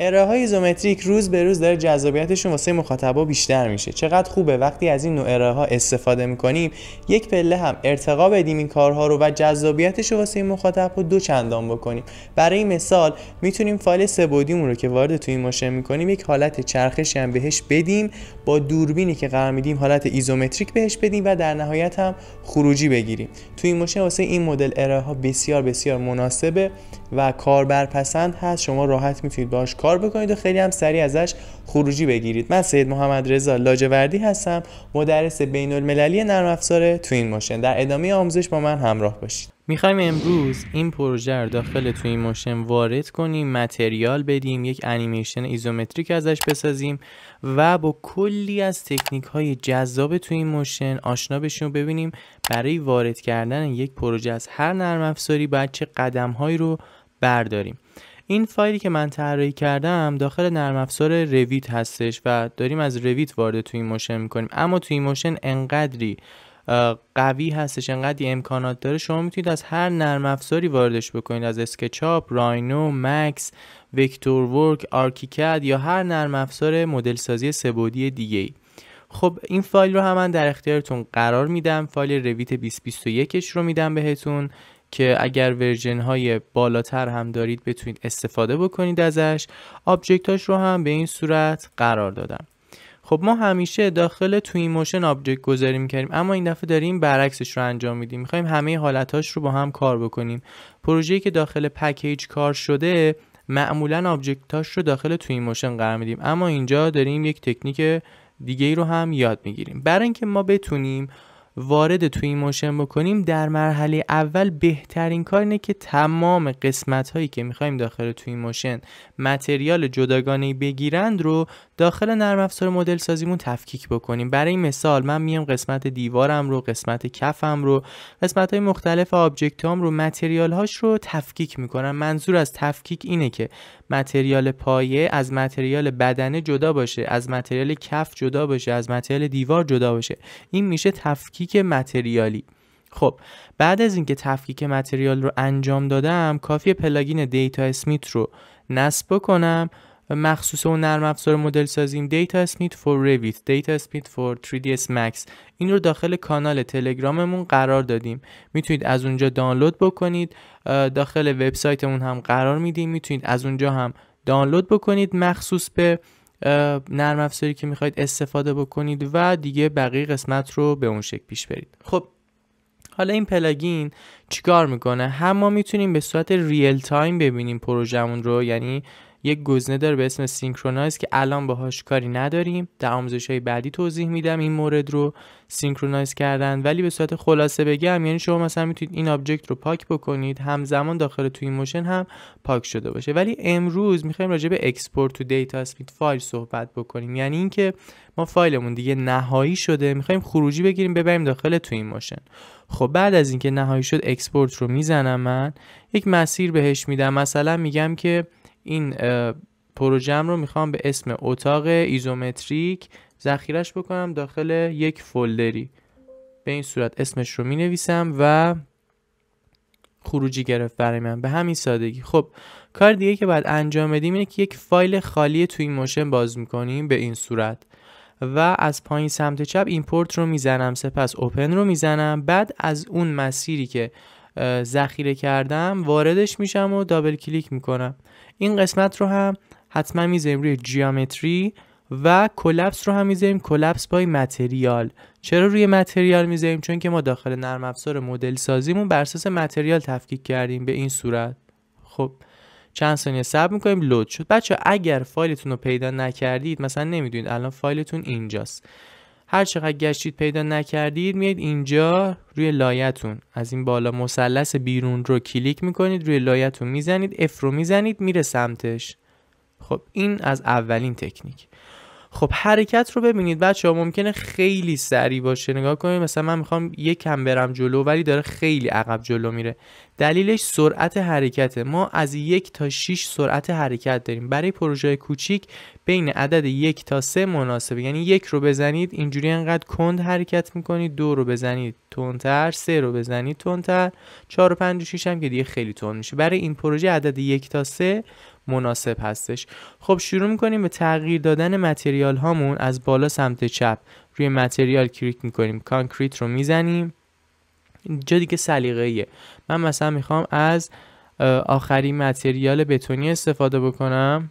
ارائه های ایزومتریک روز به روز داره جذابیتشون واسه مخاطبا بیشتر میشه چقدر خوبه وقتی از این نوع ارائه ها استفاده میکنیم یک پله هم ارتقا بدیم این کارها رو و جذابیتش رو واسه مخاطب رو دو چندان بکنیم برای مثال میتونیم فایل سبودیمون رو که وارد توی این ماشین میکنیم یک حالت چرخشی هم بهش بدیم با دوربینی که قرار میدیم حالت ایزومتریک بهش بدیم و در نهایت هم خروجی بگیریم توی این واسه این مدل ارائه ها بسیار بسیار مناسبه و کاربرپسند هست شما راحت میتونید باش کار بکنید و خیلی هم سریع ازش خروجی بگیرید من سید محمد رضا لاجوردی هستم مدرس بین المللی نرم افزار توین موشن در ادامه آموزش با من همراه باشید میخوایم امروز این پروژه رو داخل تو این موشن وارد کنیم متریال بدیم یک انیمیشن ایزومتریک ازش بسازیم و با کلی از تکنیک های جذاب تو این موشن آشنا بشیم و ببینیم برای وارد کردن یک پروژه از هر نرم افزاری باید چه قدم هایی رو برداریم این فایلی که من طراحی کردم داخل نرم افزار رویت هستش و داریم از رویت وارد توی موشن میکنیم اما توی موشن انقدری قوی هستش انقدری امکانات داره شما میتونید از هر نرم افزاری واردش بکنید از اسکچاپ، راینو، مکس، وکتور ورک، آرکیکد یا هر نرم افزار مدل سازی سبودی دیگه خب این فایل رو هم من در اختیارتون قرار میدم فایل رویت 2021ش رو میدم بهتون که اگر ورژن های بالاتر هم دارید بتونید استفاده بکنید ازش آبجکت رو هم به این صورت قرار دادم خب ما همیشه داخل تو این موشن آبجکت گذاری میکردیم اما این دفعه داریم برعکسش رو انجام میدیم میخوایم همه حالتاش رو با هم کار بکنیم پروژه‌ای که داخل پکیج کار شده معمولا آبجکتاش رو داخل توی موشن قرار میدیم اما اینجا داریم یک تکنیک دیگه رو هم یاد میگیریم برای اینکه ما بتونیم وارد توی این موشن بکنیم در مرحله اول بهترین کار اینه که تمام قسمت هایی که میخوایم داخل توی این موشن متریال جداگانه بگیرند رو داخل نرم افزار مدل سازیمون تفکیک بکنیم برای مثال من میام قسمت دیوارم رو قسمت کفم رو قسمت های مختلف آبجکت رو متریال هاش رو تفکیک میکنم منظور از تفکیک اینه که متریال پایه از متریال بدنه جدا باشه از متریال کف جدا باشه از متریال دیوار جدا باشه این میشه تفکیک تفکیک متریالی خب بعد از اینکه تفکیک متریال رو انجام دادم کافی پلاگین دیتا اسمیت رو نصب کنم مخصوص اون نرم افزار مدل سازیم دیتا اسمیت فور رویت دیتا اسمیت فور 3ds max این رو داخل کانال تلگراممون قرار دادیم میتونید از اونجا دانلود بکنید داخل وبسایتمون هم قرار میدیم میتونید از اونجا هم دانلود بکنید مخصوص به نرم افزاری که میخواید استفاده بکنید و دیگه بقیه قسمت رو به اون شکل پیش برید خب حالا این پلاگین چیکار میکنه هم ما میتونیم به صورت ریل تایم ببینیم پروژمون رو یعنی یک گزینه داره به اسم سینکرونایز که الان باهاش کاری نداریم در آموزش های بعدی توضیح میدم این مورد رو سینکرونایز کردن ولی به صورت خلاصه بگم یعنی شما مثلا میتونید این آبجکت رو پاک بکنید همزمان داخل توی موشن هم پاک شده باشه ولی امروز میخوایم راجع به اکسپورت تو دیتا اسپید فایل صحبت بکنیم یعنی اینکه ما فایلمون دیگه نهایی شده میخوایم خروجی بگیریم ببریم داخل تو این خب بعد از اینکه نهایی شد اکسپورت رو میزنم من یک مسیر بهش میدم مثلا میگم که این پروژم رو میخوام به اسم اتاق ایزومتریک ذخیرش بکنم داخل یک فولدری به این صورت اسمش رو مینویسم و خروجی گرفت برای من به همین سادگی خب کار دیگه که باید انجام بدیم اینه که یک فایل خالی توی موشن باز میکنیم به این صورت و از پایین سمت چپ ایمپورت رو میزنم سپس اوپن رو میزنم بعد از اون مسیری که ذخیره کردم واردش میشم و دابل کلیک میکنم این قسمت رو هم حتما میذاریم روی جیامتری و کلپس رو هم میذاریم کلپس بای متریال چرا روی متریال میذاریم چون که ما داخل نرم افزار مدل سازیمون بر اساس متریال تفکیک کردیم به این صورت خب چند ثانیه صبر میکنیم لود شد بچه اگر فایلتون رو پیدا نکردید مثلا نمیدونید الان فایلتون اینجاست هر چقدر گشتید پیدا نکردید میاد اینجا روی لایتون از این بالا مثلث بیرون رو کلیک میکنید روی لایتون میزنید اف رو میزنید میره سمتش خب این از اولین تکنیک خب حرکت رو ببینید بچه ها ممکنه خیلی سریع باشه نگاه کنید مثلا من میخوام یک کم برم جلو ولی داره خیلی عقب جلو میره دلیلش سرعت حرکته ما از یک تا 6 سرعت حرکت داریم برای پروژه کوچیک بین عدد یک تا سه مناسبه یعنی یک رو بزنید اینجوری انقدر کند حرکت میکنید دو رو بزنید تونتر سه رو بزنید تندتر چهار و پنج و شیش هم که دیگه خیلی تند میشه برای این پروژه عدد یک تا سه مناسب هستش خب شروع میکنیم به تغییر دادن متریال هامون از بالا سمت چپ روی متریال کلیک میکنیم کانکریت رو میزنیم اینجا دیگه سلیقه‌ایه من مثلا میخوام از آخرین متریال بتونی استفاده بکنم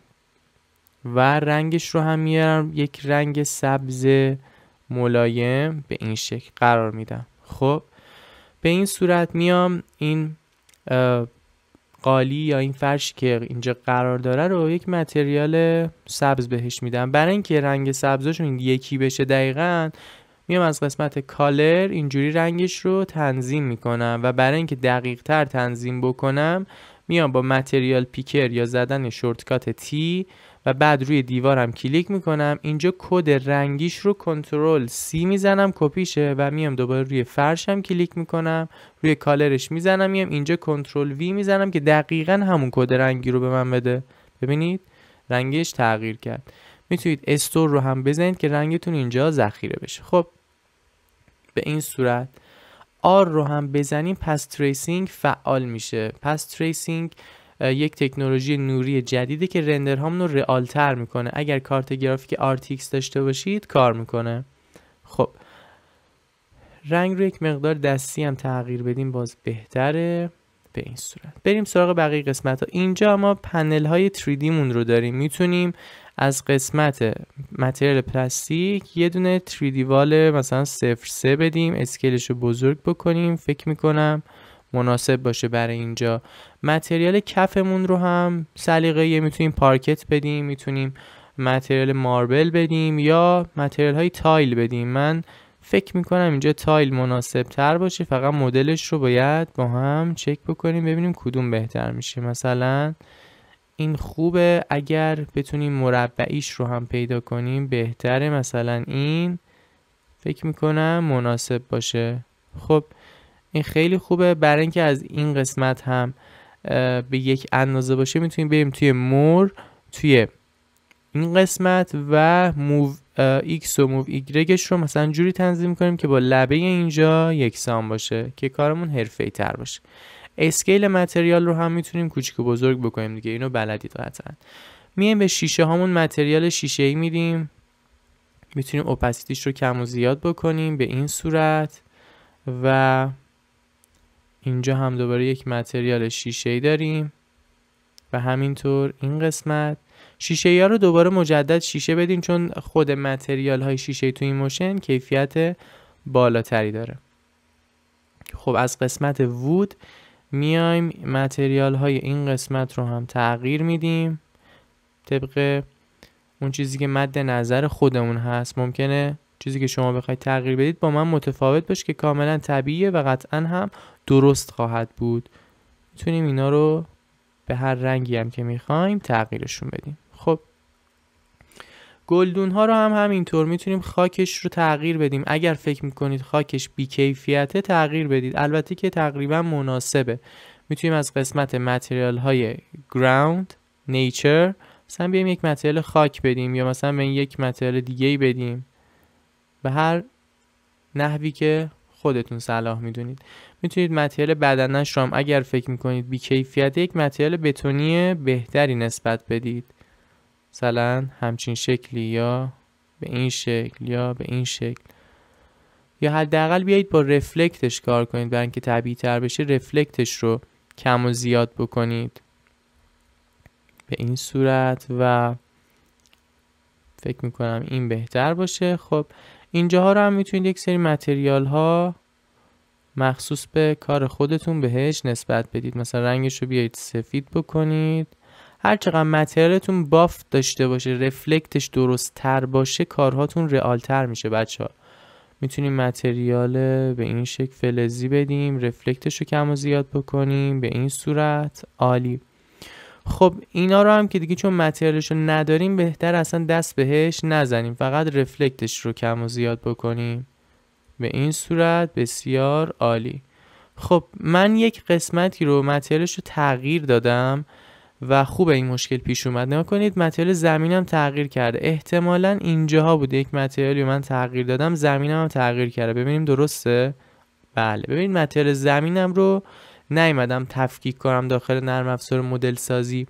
و رنگش رو هم میارم یک رنگ سبز ملایم به این شکل قرار میدم خب به این صورت میام این قالی یا این فرش که اینجا قرار داره رو یک متریال سبز بهش میدم برای اینکه رنگ سبزشون یکی بشه دقیقا میام از قسمت کالر اینجوری رنگش رو تنظیم میکنم و برای اینکه دقیق تر تنظیم بکنم میام با متریال پیکر یا زدن شورتکات تی و بعد روی دیوارم کلیک میکنم اینجا کد رنگیش رو کنترل سی میزنم کپیشه و میام دوباره روی فرشم کلیک میکنم روی کالرش میزنم میام اینجا کنترل وی میزنم که دقیقا همون کد رنگی رو به من بده ببینید رنگش تغییر کرد میتونید استور رو هم بزنید که رنگتون اینجا ذخیره بشه خب به این صورت آر رو هم بزنیم پس تریسینگ فعال میشه پس تریسینگ یک تکنولوژی نوری جدیده که رندرهامون رو رئالتر میکنه اگر کارت گرافیک RTX داشته باشید کار میکنه خب رنگ رو یک مقدار دستی هم تغییر بدیم باز بهتره به این صورت بریم سراغ بقیه قسمت ها اینجا ما پنل های 3D مون رو داریم میتونیم از قسمت متریال پلاستیک یه دونه 3D وال مثلا 03 بدیم اسکیلش رو بزرگ بکنیم فکر میکنم مناسب باشه برای اینجا متریال کفمون رو هم سلیقه میتونیم پارکت بدیم میتونیم متریال ماربل بدیم یا متریال های تایل بدیم من فکر میکنم اینجا تایل مناسب تر باشه فقط مدلش رو باید با هم چک بکنیم ببینیم کدوم بهتر میشه مثلا این خوبه اگر بتونیم مربعیش رو هم پیدا کنیم بهتره مثلا این فکر میکنم مناسب باشه خب این خیلی خوبه برای اینکه از این قسمت هم به یک اندازه باشه میتونیم بریم توی مور توی این قسمت و موو ایکس و موو ایگرگش رو مثلا جوری تنظیم کنیم که با لبه اینجا یکسان باشه که کارمون ای تر باشه اسکیل متریال رو هم میتونیم کوچیک و بزرگ بکنیم دیگه اینو بلدید قطعا میایم به شیشه هامون متریال شیشه ای میدیم میتونیم اپاسیتیش رو کم و زیاد بکنیم به این صورت و اینجا هم دوباره یک متریال شیشه ای داریم و همینطور این قسمت شیشه ای ها رو دوباره مجدد شیشه بدیم چون خود متریال های شیشه ای تو این موشن کیفیت بالاتری داره خب از قسمت وود میایم متریال های این قسمت رو هم تغییر میدیم طبق اون چیزی که مد نظر خودمون هست ممکنه چیزی که شما بخواید تغییر بدید با من متفاوت باش که کاملا طبیعیه و قطعا هم درست خواهد بود میتونیم اینا رو به هر رنگی هم که میخوایم تغییرشون بدیم خب گلدون ها رو هم همینطور میتونیم خاکش رو تغییر بدیم اگر فکر میکنید خاکش بیکیفیته تغییر بدید البته که تقریبا مناسبه میتونیم از قسمت متریال های گراوند نیچر مثلا بیایم یک متریال خاک بدیم یا مثلا به یک متریال دیگه بدیم به هر نحوی که خودتون صلاح میدونید میتونید متریال بدنش رو هم اگر فکر میکنید بیکیفیت یک متریال بتونی بهتری نسبت بدید مثلا همچین شکلی یا به این شکل یا به این شکل یا حداقل بیایید با رفلکتش کار کنید برای اینکه طبیعی تر بشه رفلکتش رو کم و زیاد بکنید به این صورت و فکر میکنم این بهتر باشه خب اینجاها رو هم میتونید یک سری متریال ها مخصوص به کار خودتون بهش نسبت بدید مثلا رنگش رو بیایید سفید بکنید هر چقدر متریالتون بافت داشته باشه رفلکتش درست تر باشه کارهاتون ریال تر میشه بچه ها میتونیم متریال به این شکل فلزی بدیم رفلکتش رو کم و زیاد بکنیم به این صورت عالی خب اینا رو هم که دیگه چون متریالش رو نداریم بهتر اصلا دست بهش نزنیم فقط رفلکتش رو کم و زیاد بکنیم به این صورت بسیار عالی خب من یک قسمتی رو متریالش رو تغییر دادم و خوب این مشکل پیش اومد نگاه کنید متریال زمینم تغییر کرده احتمالا اینجاها بوده یک متریالی من تغییر دادم زمینم هم تغییر کرده ببینیم درسته بله ببینید متریال زمینم رو نیومدم تفکیک کنم داخل نرم افزار مدل سازی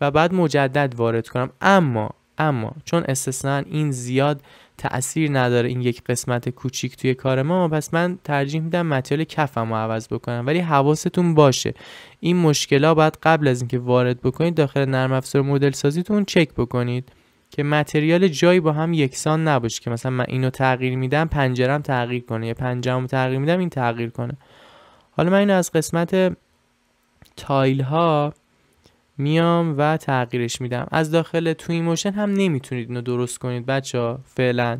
و بعد مجدد وارد کنم اما اما چون استثنا این زیاد تأثیر نداره این یک قسمت کوچیک توی کار ما پس من ترجیح میدم متریال کفم رو عوض بکنم ولی حواستون باشه این ها باید قبل از اینکه وارد بکنید داخل نرم افزار مدل سازیتون چک بکنید که متریال جایی با هم یکسان نباشه که مثلا من اینو تغییر میدم پنجرم تغییر کنه یا پنجرم تغییر میدم این تغییر کنه حالا من اینو از قسمت تایل ها میام و تغییرش میدم از داخل توی موشن هم نمیتونید اینو درست کنید بچه فعلا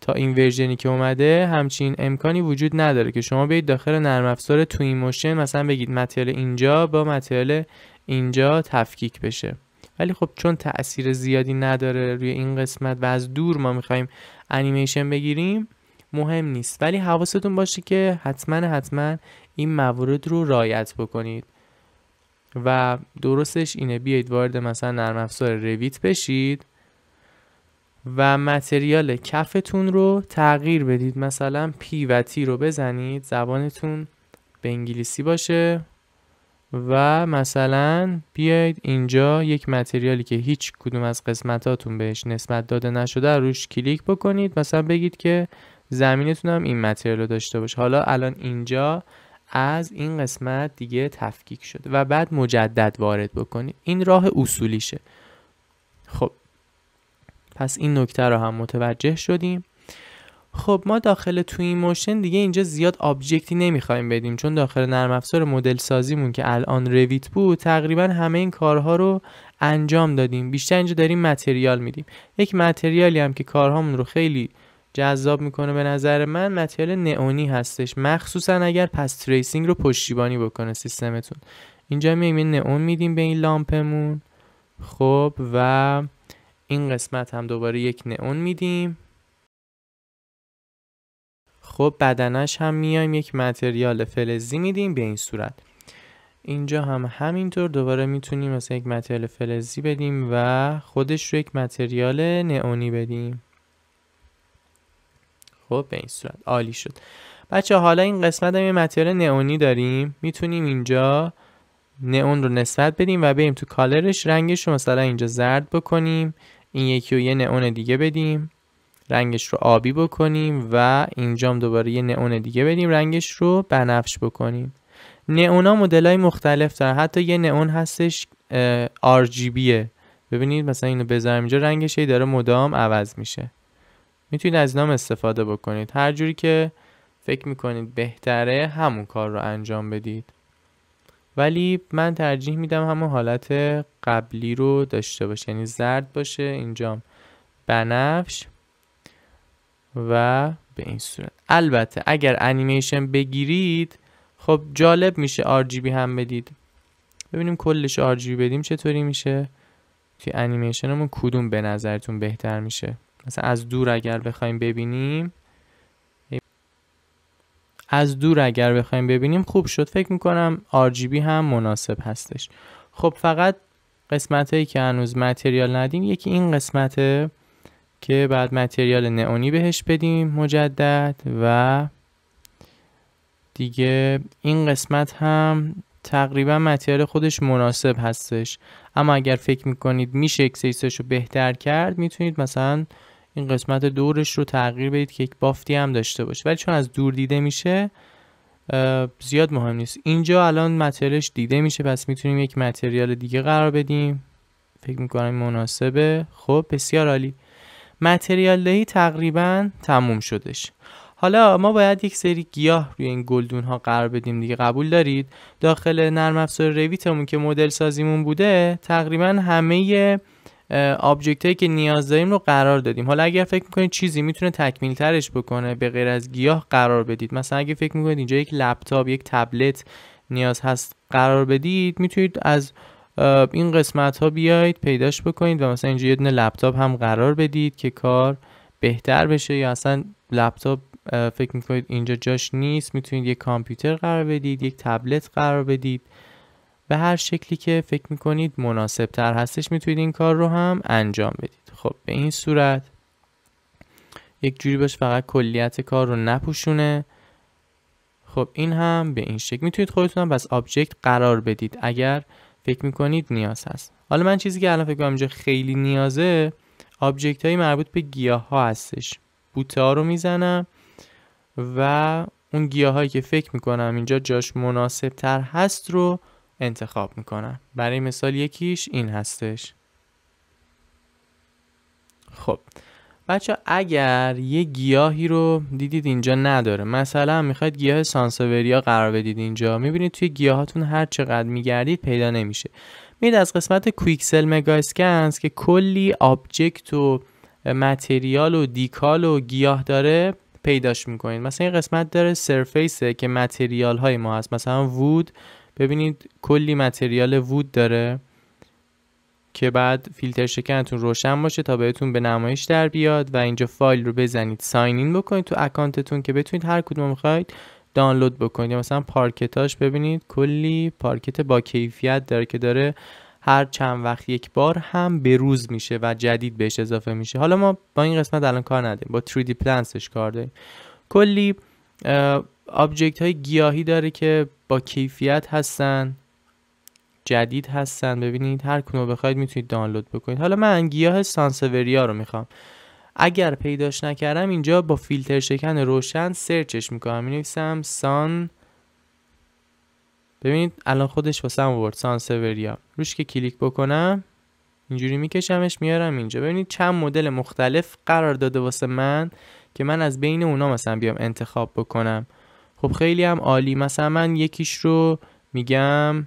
تا این ورژنی که اومده همچین امکانی وجود نداره که شما بیاید داخل نرم افزار تو موشن مثلا بگید متریال اینجا با متریال اینجا تفکیک بشه ولی خب چون تاثیر زیادی نداره روی این قسمت و از دور ما میخوایم انیمیشن بگیریم مهم نیست ولی حواستون باشه که حتما حتما این موارد رو رایت بکنید و درستش اینه بیایید وارد مثلا نرم افزار رویت بشید و متریال کفتون رو تغییر بدید مثلا پی و تی رو بزنید زبانتون به انگلیسی باشه و مثلا بیایید اینجا یک متریالی که هیچ کدوم از قسمتاتون بهش نسبت داده نشده روش کلیک بکنید مثلا بگید که زمینتون هم این متریال رو داشته باشه حالا الان اینجا از این قسمت دیگه تفکیک شده و بعد مجدد وارد بکنید این راه اصولیشه خب پس این نکته رو هم متوجه شدیم خب ما داخل توی این موشن دیگه اینجا زیاد آبجکتی نمیخوایم بدیم چون داخل نرم افزار مدل سازیمون که الان رویت بود تقریبا همه این کارها رو انجام دادیم بیشتر اینجا داریم متریال میدیم یک متریالی هم که کارهامون رو خیلی جذاب میکنه به نظر من متریال نئونی هستش مخصوصا اگر پس تریسینگ رو پشتیبانی بکنه سیستمتون اینجا میایم نئون میدیم به این لامپمون خب و این قسمت هم دوباره یک نئون میدیم خب بدنش هم میایم یک متریال فلزی میدیم به این صورت اینجا هم همینطور دوباره میتونیم مثلا یک متریال فلزی بدیم و خودش رو یک متریال نئونی بدیم خب به این صورت عالی شد بچه حالا این قسمت هم یه متریال نئونی داریم میتونیم اینجا نئون رو نسبت بدیم و بریم تو کالرش رنگش رو مثلا اینجا زرد بکنیم این یکی و یه نئون دیگه بدیم رنگش رو آبی بکنیم و هم دوباره یه نئون دیگه بدیم رنگش رو بنفش بکنیم نئونا مدل های مختلف دارن حتی یه نئون هستش RGBه ببینید مثلا اینو بذارم اینجا رنگش ای داره مدام عوض میشه میتونید از نام استفاده بکنید هر جوری که فکر میکنید بهتره همون کار رو انجام بدید ولی من ترجیح میدم همون حالت قبلی رو داشته باشه یعنی زرد باشه اینجام بنفش و به این صورت البته اگر انیمیشن بگیرید خب جالب میشه RGB هم بدید ببینیم کلش RGB بدیم چطوری میشه توی انیمیشنمون کدوم به نظرتون بهتر میشه مثلا از دور اگر بخوایم ببینیم از دور اگر بخوایم ببینیم خوب شد فکر میکنم RGB هم مناسب هستش خب فقط قسمت هایی که هنوز متریال ندیم یکی این قسمته که بعد متریال نئونی بهش بدیم مجدد و دیگه این قسمت هم تقریبا متریال خودش مناسب هستش اما اگر فکر میکنید میشه اکسیسش رو بهتر کرد میتونید مثلا این قسمت دورش رو تغییر بدید که یک بافتی هم داشته باشه ولی چون از دور دیده میشه زیاد مهم نیست اینجا الان متریالش دیده میشه پس میتونیم یک متریال دیگه قرار بدیم فکر میکنم مناسبه خب بسیار عالی متریال دهی تقریبا تموم شدش حالا ما باید یک سری گیاه روی این گلدون ها قرار بدیم دیگه قبول دارید داخل نرم افزار رویتمون که مدل سازیمون بوده تقریبا همه آبجکت هایی که نیاز داریم رو قرار دادیم حالا اگر فکر میکنید چیزی میتونه تکمیل ترش بکنه به غیر از گیاه قرار بدید مثلا اگر فکر میکنید اینجا یک لپتاپ یک تبلت نیاز هست قرار بدید میتونید از این قسمت ها بیایید پیداش بکنید و مثلا اینجا یه دونه لپتاپ هم قرار بدید که کار بهتر بشه یا اصلا لپتاپ فکر میکنید اینجا جاش نیست میتونید یک کامپیوتر قرار بدید یک تبلت قرار بدید به هر شکلی که فکر میکنید مناسب تر هستش میتونید این کار رو هم انجام بدید خب به این صورت یک جوری باش فقط کلیت کار رو نپوشونه خب این هم به این شکل میتونید خودتون هم بس آبجکت قرار بدید اگر فکر میکنید نیاز هست حالا من چیزی که الان فکر کنم اینجا خیلی نیازه آبجکت هایی مربوط به گیاه ها هستش بوته ها رو میزنم و اون گیاه هایی که فکر میکنم اینجا جاش مناسب تر هست رو انتخاب میکنم برای مثال یکیش این هستش خب بچه اگر یه گیاهی رو دیدید اینجا نداره مثلا میخواید گیاه سانسوریا قرار بدید اینجا میبینید توی گیاهاتون هر چقدر میگردید پیدا نمیشه میرید از قسمت کویکسل مگا اسکنز که کلی آبجکت و متریال و دیکال و گیاه داره پیداش میکنید مثلا این قسمت داره سرفیسه که متریال های ما هست مثلا وود ببینید کلی متریال وود داره که بعد فیلتر شکنتون روشن باشه تا بهتون به نمایش در بیاد و اینجا فایل رو بزنید ساینین این بکنید تو اکانتتون که بتونید هر کدوم میخواید دانلود بکنید مثلا پارکتاش ببینید کلی پارکت با کیفیت داره که داره هر چند وقت یک بار هم به روز میشه و جدید بهش اضافه میشه حالا ما با این قسمت الان کار نداریم با 3D پلنسش کار داریم کلی آبجکت های گیاهی داره که با کیفیت هستن جدید هستن ببینید هر کنو بخواید میتونید دانلود بکنید حالا من گیاه سانسوریا رو میخوام اگر پیداش نکردم اینجا با فیلتر شکن روشن سرچش میکنم مینویسم سان ببینید الان خودش هم ورد سانسوریا روش که کلیک بکنم اینجوری میکشمش میارم اینجا ببینید چند مدل مختلف قرار داده واسه من که من از بین اونا مثلا بیام انتخاب بکنم خب خیلی هم عالی مثلا من یکیش رو میگم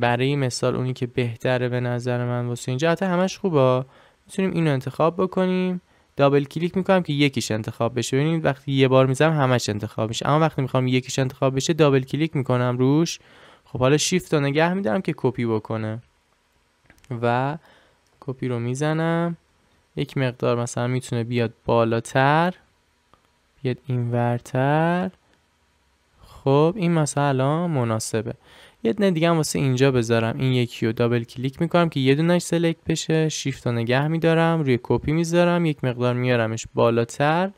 برای مثال اونی که بهتره به نظر من واسه اینجا حتی همش خوبه میتونیم اینو انتخاب بکنیم دابل کلیک میکنم که یکیش انتخاب بشه ببینید وقتی یه بار میزنم همش انتخاب میشه اما وقتی میخوام یکیش انتخاب بشه دابل کلیک میکنم روش خب حالا شیفت رو نگه میدارم که کپی بکنه و کپی رو میزنم یک مقدار مثلا میتونه بیاد بالاتر بیاد این ورتر خب این مثلا الان مناسبه یه دونه دیگه هم واسه اینجا بذارم این یکی رو دابل کلیک میکنم که یه دونش سلکت بشه شیفت رو نگه میدارم روی کپی میذارم یک مقدار میارمش بالاتر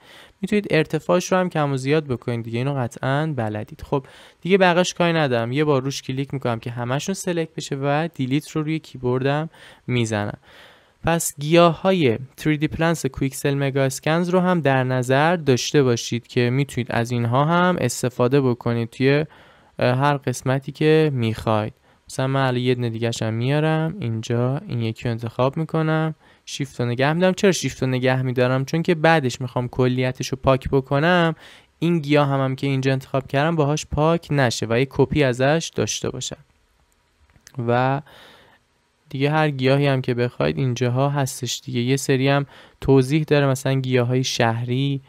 میتونید ارتفاعش رو هم کم و زیاد بکنید دیگه اینو قطعا بلدید خب دیگه بقیش کاری ندارم یه بار روش کلیک میکنم که همشون سلکت بشه و دیلیت رو روی کیبوردم میزنم پس گیاه های 3D Plants کویکسل مگا اسکنز رو هم در نظر داشته باشید که میتونید از اینها هم استفاده بکنید توی هر قسمتی که میخواید مثلا من الان یه دونه میارم اینجا این یکی رو انتخاب میکنم شیفت رو نگه میدارم چرا شیفت رو نگه میدارم چون که بعدش میخوام کلیتش رو پاک بکنم این گیاه هم, هم که اینجا انتخاب کردم باهاش پاک نشه و یه کپی ازش داشته باشم و دیگه هر گیاهی هم که بخواید اینجاها هستش دیگه یه سری هم توضیح داره مثلا گیاه های شهری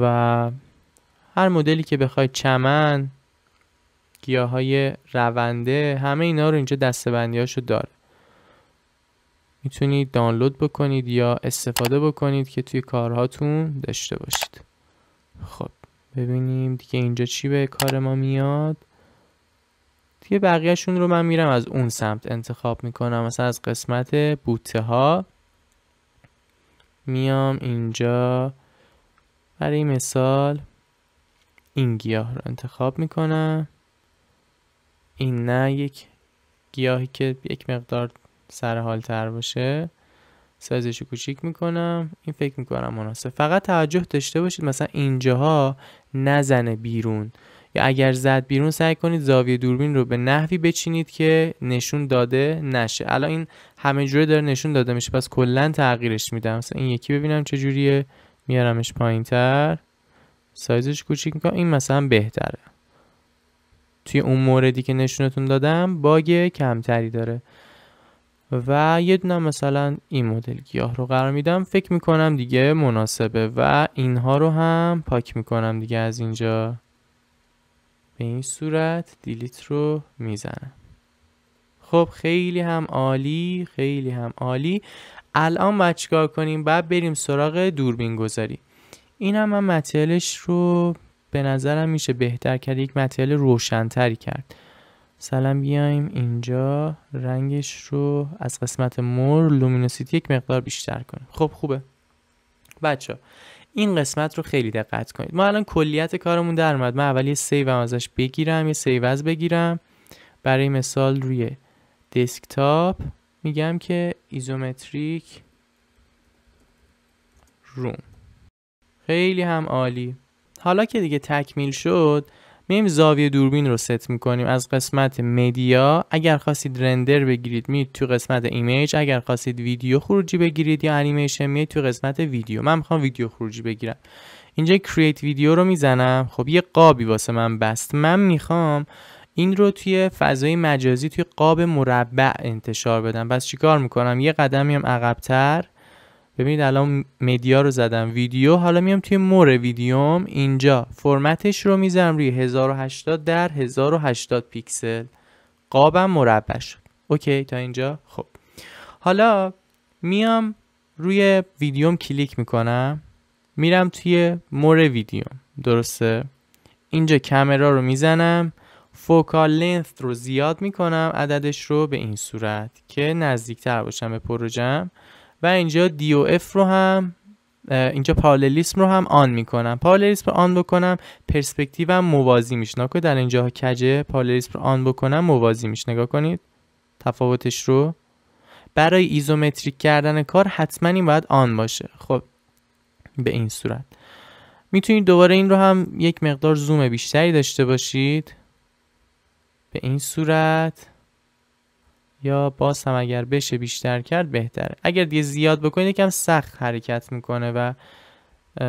و هر مدلی که بخواید چمن گیاه های رونده همه اینا رو اینجا دستبندی هاشو داره میتونید دانلود بکنید یا استفاده بکنید که توی کارهاتون داشته باشید خب ببینیم دیگه اینجا چی به کار ما میاد دیگه بقیهشون رو من میرم از اون سمت انتخاب میکنم مثلا از قسمت بوته ها میام اینجا برای مثال این گیاه رو انتخاب میکنم این نه یک گیاهی که یک مقدار سرحال تر باشه سایزش کوچیک میکنم این فکر میکنم مناسب فقط توجه داشته باشید مثلا اینجاها نزنه بیرون یا اگر زد بیرون سعی کنید زاویه دوربین رو به نحوی بچینید که نشون داده نشه الان این همه جوره داره نشون داده میشه پس کلا تغییرش میدم مثلا این یکی ببینم چه جوریه میارمش پایینتر سایزش کوچیک میکنم این مثلا بهتره توی اون موردی که نشونتون دادم باگ کمتری داره و یه دونه مثلا این مدل گیاه رو قرار میدم فکر میکنم دیگه مناسبه و اینها رو هم پاک میکنم دیگه از اینجا به این صورت دیلیت رو میزنم خب خیلی هم عالی خیلی هم عالی الان باید چیکار کنیم بعد بریم سراغ دوربین گذاری این هم من متیلش رو به نظرم میشه بهتر کرد یک متیل روشنتری کرد مثلا بیایم اینجا رنگش رو از قسمت مور لومینوسیتی یک مقدار بیشتر کنیم خب خوبه بچه این قسمت رو خیلی دقت کنید ما الان کلیت کارمون در اومد من اول یه سیو ازش بگیرم یه سیو از بگیرم برای مثال روی دسکتاپ میگم که ایزومتریک روم خیلی هم عالی حالا که دیگه تکمیل شد میایم زاویه دوربین رو ست میکنیم از قسمت مدیا اگر خواستید رندر بگیرید میید تو قسمت ایمیج اگر خواستید ویدیو خروجی بگیرید یا انیمیشن میید تو قسمت ویدیو من میخوام ویدیو خروجی بگیرم اینجا کرییت ویدیو رو میزنم خب یه قابی واسه من بست من میخوام این رو توی فضای مجازی توی قاب مربع انتشار بدم پس چیکار میکنم یه قدمی هم عقبتر ببینید الان مدیا رو زدم ویدیو حالا میام توی مور ویدیوم اینجا فرمتش رو میزنم روی 1080 در 1080 پیکسل قابم مربع شد اوکی تا اینجا خب حالا میام روی ویدیوم کلیک میکنم میرم توی مور ویدیوم درسته اینجا کامرا رو میزنم فوکال لنث رو زیاد میکنم عددش رو به این صورت که نزدیکتر باشم به پروژم و اینجا دی او اف رو هم اینجا پارالیسم رو هم آن میکنم پارالیسم رو آن بکنم پرسپکتیوم موازی میشه نگاه در اینجا کجه پارالیسم رو آن بکنم موازی میشه نگاه کنید تفاوتش رو برای ایزومتریک کردن کار حتما این باید آن باشه خب به این صورت میتونید دوباره این رو هم یک مقدار زوم بیشتری داشته باشید به این صورت یا باز هم اگر بشه بیشتر کرد بهتره اگر دیگه زیاد بکنید یکم سخت حرکت میکنه و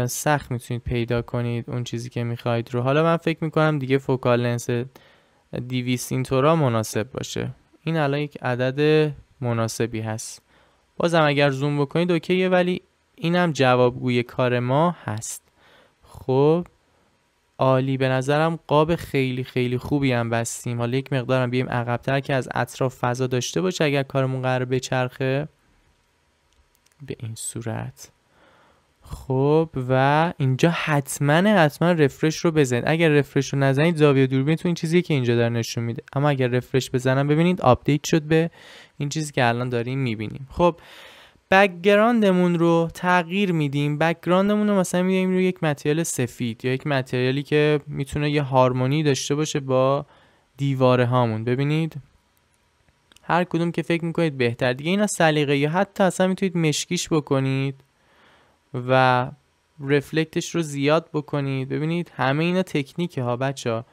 سخت میتونید پیدا کنید اون چیزی که میخواید رو حالا من فکر میکنم دیگه فوکال لنس 200 اینطورا مناسب باشه این الان یک عدد مناسبی هست باز هم اگر زوم بکنید اوکیه ولی اینم جوابگوی کار ما هست خب عالی به نظرم قاب خیلی خیلی خوبی هم بستیم حالا یک مقدارم بیم عقبتر که از اطراف فضا داشته باشه اگر کارمون قرار بچرخه به این صورت خب و اینجا حتما حتما رفرش رو بزنید اگر رفرش رو نزنید زاویه تو این چیزی که اینجا داره نشون میده اما اگر رفرش بزنم ببینید آپدیت شد به این چیزی که الان داریم میبینیم خب بکگراندمون رو تغییر میدیم بکگراندمون رو مثلا میدیم روی یک متریال سفید یا یک متریالی که میتونه یه هارمونی داشته باشه با دیواره هامون ببینید هر کدوم که فکر میکنید بهتر دیگه اینا سلیقه یا حتی اصلا میتونید مشکیش بکنید و رفلکتش رو زیاد بکنید ببینید همه اینا تکنیکه ها بچه ها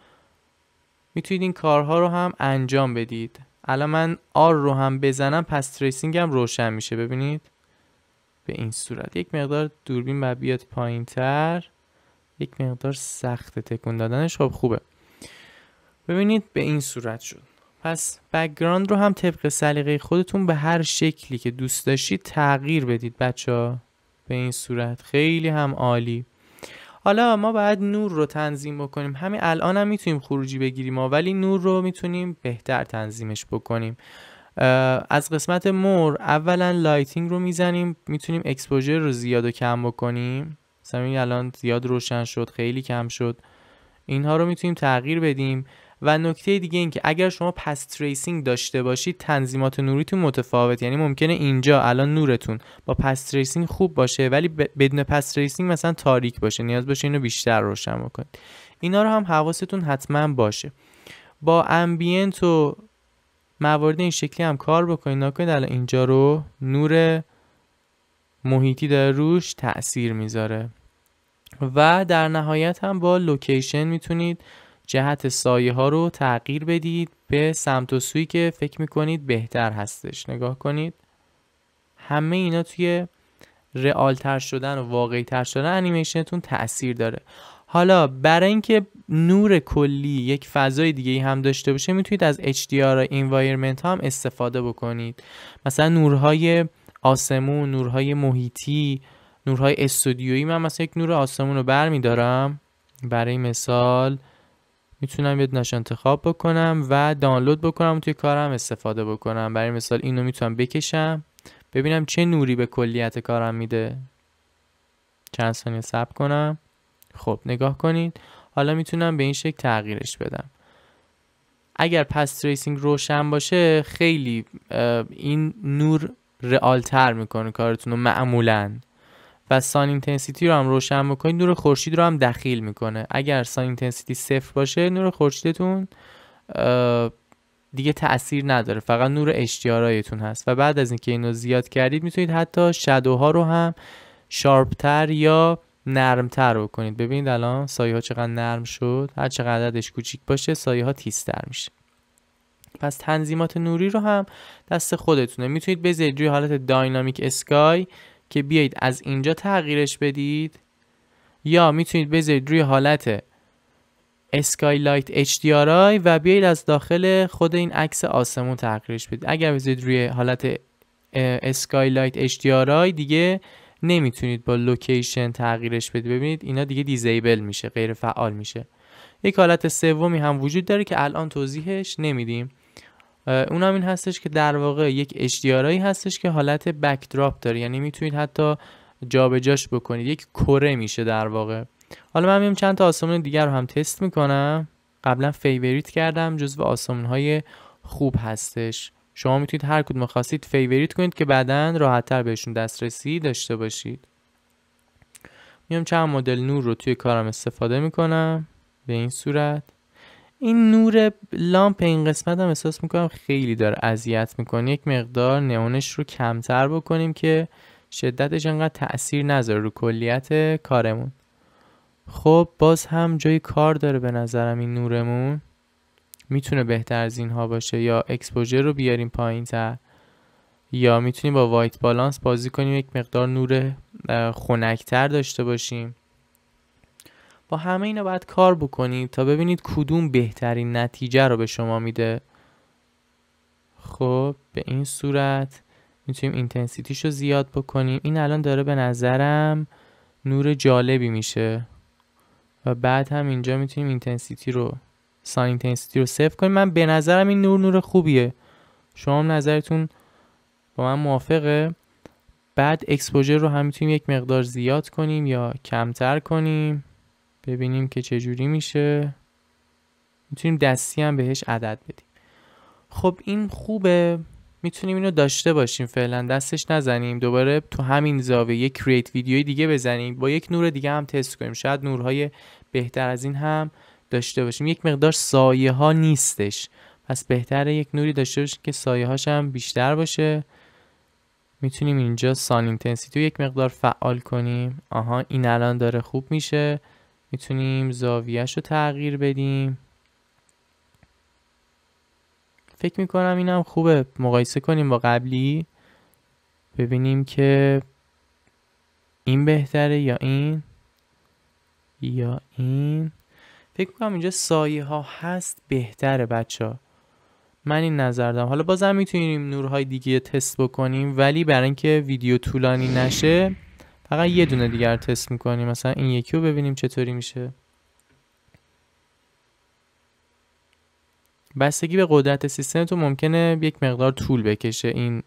میتونید این کارها رو هم انجام بدید الان من آر رو هم بزنم پس تریسینگ هم روشن میشه ببینید به این صورت یک مقدار دوربین باید بیاد پایین تر یک مقدار سخت تکون دادنش خب خوبه ببینید به این صورت شد پس بکگراند رو هم طبق سلیقه خودتون به هر شکلی که دوست داشتید تغییر بدید بچه ها. به این صورت خیلی هم عالی حالا ما باید نور رو تنظیم بکنیم همین الان هم میتونیم خروجی بگیریم ما ولی نور رو میتونیم بهتر تنظیمش بکنیم از قسمت مور اولا لایتینگ رو میزنیم میتونیم اکسپوژر رو زیاد و کم بکنیم مثلا الان زیاد روشن شد خیلی کم شد اینها رو میتونیم تغییر بدیم و نکته دیگه اینکه که اگر شما پس تریسینگ داشته باشید تنظیمات نوریتون متفاوت یعنی ممکنه اینجا الان نورتون با پس تریسینگ خوب باشه ولی بدون پس تریسینگ مثلا تاریک باشه نیاز باشه اینو بیشتر روشن بکنید اینا رو هم حواستون حتما باشه با امبینت و موارد این شکلی هم کار بکنید ناکنید الان اینجا رو نور محیطی داره روش تاثیر میذاره و در نهایت هم با لوکیشن میتونید جهت سایه ها رو تغییر بدید به سمت و سوی که فکر میکنید بهتر هستش نگاه کنید همه اینا توی رئال تر شدن و واقعی تر شدن انیمیشنتون تاثیر داره حالا برای اینکه نور کلی یک فضای دیگه ای هم داشته باشه میتونید از HDR environment ها هم استفاده بکنید مثلا نورهای آسمون نورهای محیطی نورهای استودیویی من مثلا یک نور آسمون رو برمیدارم برای مثال میتونم یه دونش انتخاب بکنم و دانلود بکنم و توی کارم استفاده بکنم برای مثال اینو میتونم بکشم ببینم چه نوری به کلیت کارم میده چند ثانیه صبر کنم خب نگاه کنید حالا میتونم به این شکل تغییرش بدم اگر پس تریسینگ روشن باشه خیلی این نور رئالتر میکنه کارتون رو معمولاً و سان اینتنسیتی رو هم روشن بکنید نور خورشید رو هم دخیل میکنه اگر سان اینتنسیتی صفر باشه نور خورشیدتون دیگه تاثیر نداره فقط نور اشتیارایتون هست و بعد از اینکه اینو زیاد کردید میتونید حتی شدوها رو هم شارپتر یا نرمتر کنید ببینید الان سایه ها چقدر نرم شد هر چقدر عددش کوچیک باشه سایه ها تیزتر میشه پس تنظیمات نوری رو هم دست خودتونه میتونید بذارید روی حالت داینامیک اسکای که بیایید از اینجا تغییرش بدید یا میتونید بذارید روی حالت اسکایلایت HDRI و بیایید از داخل خود این عکس آسمون تغییرش بدید اگر بذارید روی حالت اسکایلایت HDRI دیگه نمیتونید با لوکیشن تغییرش بدید ببینید اینا دیگه دیزیبل میشه غیر فعال میشه یک حالت سومی هم وجود داره که الان توضیحش نمیدیم اون هم این هستش که در واقع یک اشتیارایی هستش که حالت بکدراپ داره یعنی میتونید حتی جابجاش بکنید یک کره میشه در واقع حالا من میام چند تا آسمون دیگر رو هم تست میکنم قبلا فیوریت کردم جزو آسمون های خوب هستش شما میتونید هر کدوم خواستید فیوریت کنید که بعدا راحتتر بهشون دسترسی داشته باشید میام چند مدل نور رو توی کارم استفاده میکنم به این صورت این نور لامپ این قسمت هم احساس میکنم خیلی داره اذیت میکنه یک مقدار نئونش رو کمتر بکنیم که شدتش انقدر تاثیر نذاره رو کلیت کارمون خب باز هم جای کار داره به نظرم این نورمون میتونه بهتر از اینها باشه یا اکسپوژر رو بیاریم پایین تر یا میتونیم با وایت بالانس بازی کنیم یک مقدار نور خنکتر داشته باشیم با همه اینا باید کار بکنید تا ببینید کدوم بهترین نتیجه رو به شما میده خب به این صورت میتونیم اینتنسیتیش رو زیاد بکنیم این الان داره به نظرم نور جالبی میشه و بعد هم اینجا میتونیم اینتنسیتی رو سان اینتنسیتی رو صفر کنیم من به نظرم این نور نور خوبیه شما هم نظرتون با من موافقه بعد اکسپوژر رو هم میتونیم یک مقدار زیاد کنیم یا کمتر کنیم ببینیم که جوری میشه میتونیم دستی هم بهش عدد بدیم خب این خوبه میتونیم اینو داشته باشیم فعلا دستش نزنیم دوباره تو همین زاویه یک کریت ویدیوی دیگه بزنیم با یک نور دیگه هم تست کنیم شاید نورهای بهتر از این هم داشته باشیم یک مقدار سایه ها نیستش پس بهتره یک نوری داشته باشیم که سایه هاش هم بیشتر باشه میتونیم اینجا سان اینتنسیتی یک مقدار فعال کنیم آها این الان داره خوب میشه میتونیم زاویهش رو تغییر بدیم فکر میکنم اینم خوبه مقایسه کنیم با قبلی ببینیم که این بهتره یا این یا این فکر میکنم اینجا سایه ها هست بهتره بچه من این نظر دارم حالا بازم میتونیم نورهای دیگه تست بکنیم ولی برای اینکه ویدیو طولانی نشه فقط یه دونه دیگر تست میکنیم مثلا این یکی رو ببینیم چطوری میشه بستگی به قدرت سیستم تو ممکنه یک مقدار طول بکشه این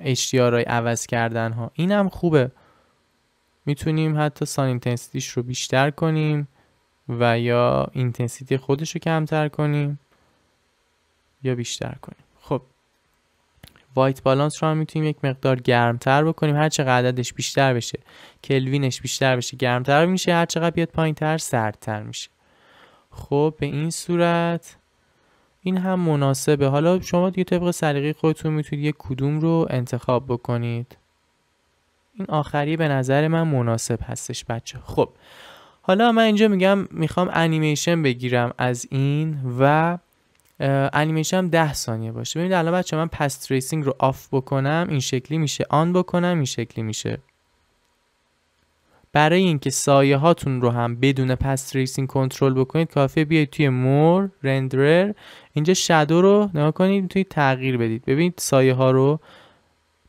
HDR های عوض کردن ها این هم خوبه میتونیم حتی سان اینتنسیتیش رو بیشتر کنیم و یا اینتنسیتی خودش رو کمتر کنیم یا بیشتر کنیم وایت بالانس رو هم میتونیم یک مقدار گرمتر بکنیم هر چقدر عددش بیشتر بشه کلوینش بیشتر بشه گرمتر میشه هر چقدر بیاد تر سردتر میشه خب به این صورت این هم مناسبه حالا شما دیگه طبق سلیقه خودتون میتونید یک کدوم رو انتخاب بکنید این آخری به نظر من مناسب هستش بچه خب حالا من اینجا میگم میخوام انیمیشن بگیرم از این و انیمیشن هم 10 ثانیه باشه ببینید الان بچه من پس تریسینگ رو آف بکنم این شکلی میشه آن بکنم این شکلی میشه برای اینکه سایه هاتون رو هم بدون پس تریسینگ کنترل بکنید کافیه بیاید توی مور رندرر اینجا شادو رو نگاه کنید توی تغییر بدید ببینید سایه ها رو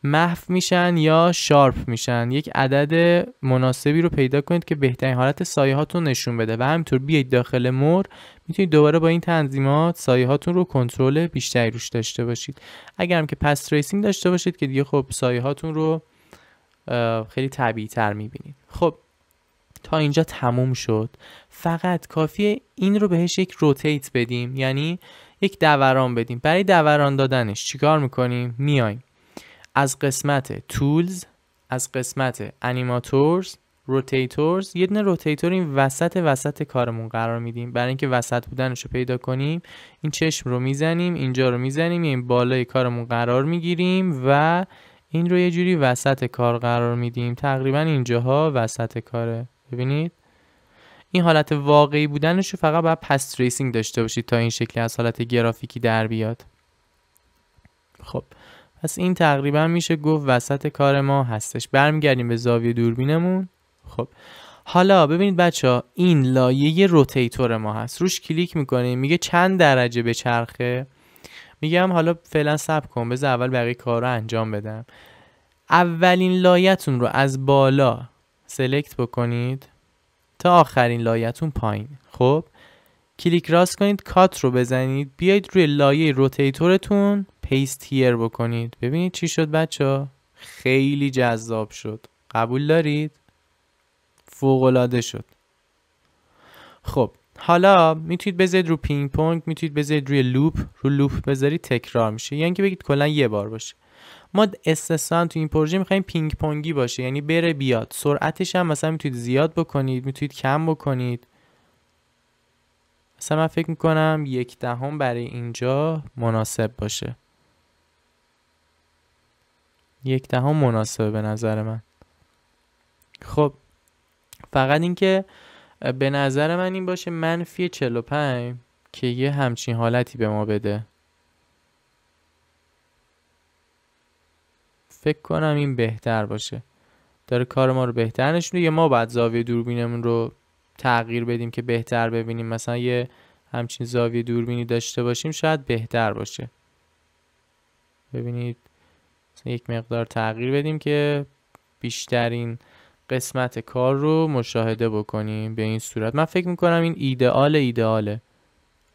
محو میشن یا شارپ میشن یک عدد مناسبی رو پیدا کنید که بهترین حالت سایه هاتون نشون بده و همینطور بیاید داخل مور میتونید دوباره با این تنظیمات سایه هاتون رو کنترل بیشتری روش داشته باشید اگرم که پس تریسینگ داشته باشید که دیگه خب سایه هاتون رو خیلی طبیعی تر میبینید خب تا اینجا تموم شد فقط کافیه این رو بهش یک روتیت بدیم یعنی یک دوران بدیم برای دوران دادنش چیکار میکنیم میایم از قسمت تولز از قسمت انیماتورز روتیتورز یه دونه روتیتور این وسط وسط کارمون قرار میدیم برای اینکه وسط بودنش رو پیدا کنیم این چشم رو میزنیم اینجا رو میزنیم این یعنی بالای کارمون قرار میگیریم و این رو یه جوری وسط کار قرار میدیم تقریبا اینجاها وسط کاره ببینید این حالت واقعی بودنش رو فقط باید پس تریسینگ داشته باشید تا این شکلی از حالت گرافیکی در بیاد خب پس این تقریبا میشه گفت وسط کار ما هستش برمیگردیم به زاویه دوربینمون خب حالا ببینید بچه ها این لایه روتیتور ما هست روش کلیک میکنیم میگه چند درجه به چرخه میگم حالا فعلا سب کن بذار اول بقیه کار رو انجام بدم اولین لایتون رو از بالا سلکت بکنید تا آخرین لایتون پایین خب کلیک راست کنید کات رو بزنید بیاید روی لایه روتیتورتون پیست هیر بکنید ببینید چی شد بچه ها خیلی جذاب شد قبول دارید فوقالعاده شد خب حالا میتونید بذارید رو پینگ پونگ میتونید بذارید روی لوپ رو لوپ بذارید تکرار میشه یعنی که بگید کلا یه بار باشه ما استسان تو این پروژه میخوایم پینگ پونگی باشه یعنی بره بیاد سرعتش هم مثلا میتونید زیاد بکنید میتونید کم بکنید مثلا من فکر میکنم یک دهم برای اینجا مناسب باشه یک دهم ده مناسبه به نظر من خب فقط اینکه به نظر من این باشه منفی 45 که یه همچین حالتی به ما بده فکر کنم این بهتر باشه داره کار ما رو بهتر نشون یه ما بعد زاویه دوربینمون رو تغییر بدیم که بهتر ببینیم مثلا یه همچین زاویه دوربینی داشته باشیم شاید بهتر باشه ببینید یک مقدار تغییر بدیم که بیشترین قسمت کار رو مشاهده بکنیم به این صورت من فکر میکنم این ایدئال ایدئاله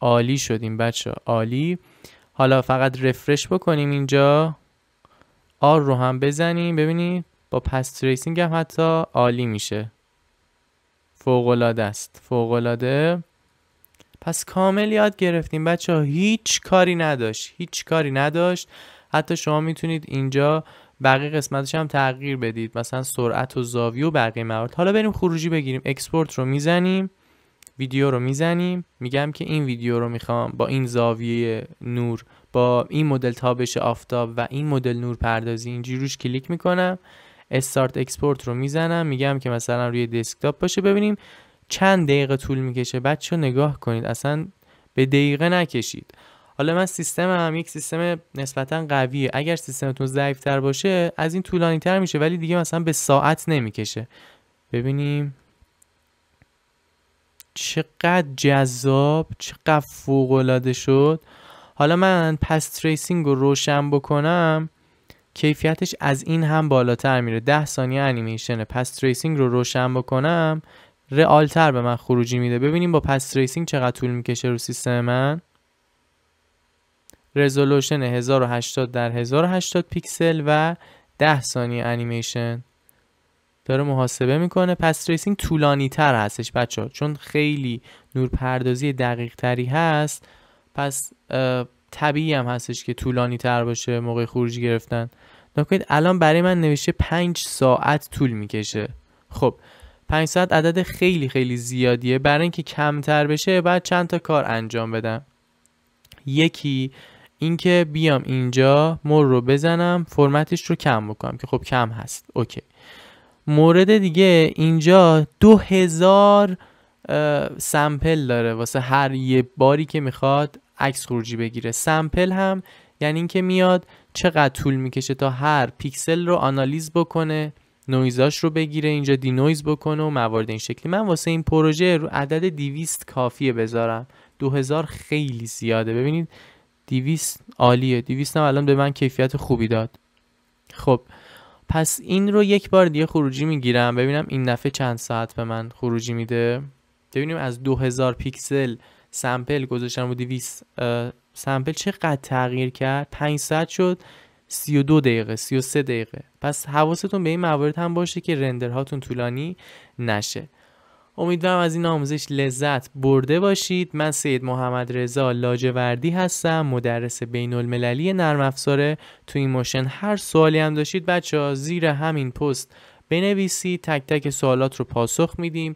عالی شدیم بچه عالی حالا فقط رفرش بکنیم اینجا آر رو هم بزنیم ببینید با پس تریسینگ هم حتی عالی میشه فوقلاده است فوقلاده پس کامل یاد گرفتیم بچه ها هیچ کاری نداشت هیچ کاری نداشت حتی شما میتونید اینجا بقیه قسمتش هم تغییر بدید مثلا سرعت و زاویه و بقیه موارد حالا بریم خروجی بگیریم اکسپورت رو میزنیم ویدیو رو میزنیم میگم که این ویدیو رو میخوام با این زاویه نور با این مدل تابش آفتاب و این مدل نور پردازی اینجوری روش کلیک میکنم استارت اکسپورت رو میزنم میگم که مثلا روی دسکتاپ باشه ببینیم چند دقیقه طول میکشه بچه نگاه کنید اصلا به دقیقه نکشید حالا من سیستمم یک سیستم نسبتا قویه اگر سیستمتون ضعیفتر باشه از این طولانی تر میشه ولی دیگه مثلا به ساعت نمیکشه ببینیم چقدر جذاب چقدر فوق العاده شد حالا من پس تریسینگ رو روشن بکنم کیفیتش از این هم بالاتر میره ده ثانیه انیمیشنه پس تریسینگ رو روشن بکنم رئالتر به من خروجی میده ببینیم با پس تریسینگ چقدر طول میکشه رو سیستم من رزولوشن 1080 در 1080 پیکسل و 10 ثانیه انیمیشن داره محاسبه میکنه پس ریسینگ طولانی تر هستش بچه ها چون خیلی نورپردازی دقیق تری هست پس طبیعی هم هستش که طولانی تر باشه موقع خروجی گرفتن نکنید الان برای من نوشته 5 ساعت طول میکشه خب 5 ساعت عدد خیلی خیلی زیادیه برای اینکه کمتر بشه بعد چند تا کار انجام بدم یکی اینکه بیام اینجا مور رو بزنم فرمتش رو کم بکنم که خب کم هست اوکی مورد دیگه اینجا دو هزار سمپل داره واسه هر یه باری که میخواد عکس خروجی بگیره سمپل هم یعنی اینکه میاد چقدر طول میکشه تا هر پیکسل رو آنالیز بکنه نویزاش رو بگیره اینجا نویز بکنه و موارد این شکلی من واسه این پروژه رو عدد دیویست کافیه بذارم 2000 خیلی زیاده ببینید دیویست عالیه دیویست هم الان به من کیفیت خوبی داد خب پس این رو یک بار دیگه خروجی میگیرم ببینم این دفعه چند ساعت به من خروجی میده ببینیم از 2000 پیکسل سمپل گذاشتم و 200 سمپل چقدر تغییر کرد پنج ساعت شد 32 دقیقه 33 دقیقه پس حواستون به این موارد هم باشه که رندر هاتون طولانی نشه امیدوارم از این آموزش لذت برده باشید من سید محمد رضا لاجوردی هستم مدرس بین المللی نرم افزاره تو این موشن هر سوالی هم داشتید بچه ها زیر همین پست بنویسید تک تک سوالات رو پاسخ میدیم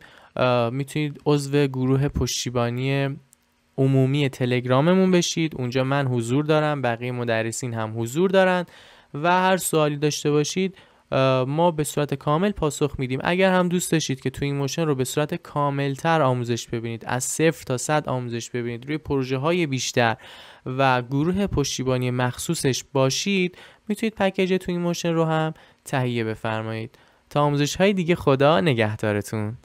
میتونید عضو گروه پشتیبانی عمومی تلگراممون بشید اونجا من حضور دارم بقیه مدرسین هم حضور دارن و هر سوالی داشته باشید ما به صورت کامل پاسخ میدیم اگر هم دوست داشتید که تو این موشن رو به صورت کاملتر آموزش ببینید از صفر تا صد آموزش ببینید روی پروژه های بیشتر و گروه پشتیبانی مخصوصش باشید میتونید پکیج تو این موشن رو هم تهیه بفرمایید تا آموزش های دیگه خدا نگهدارتون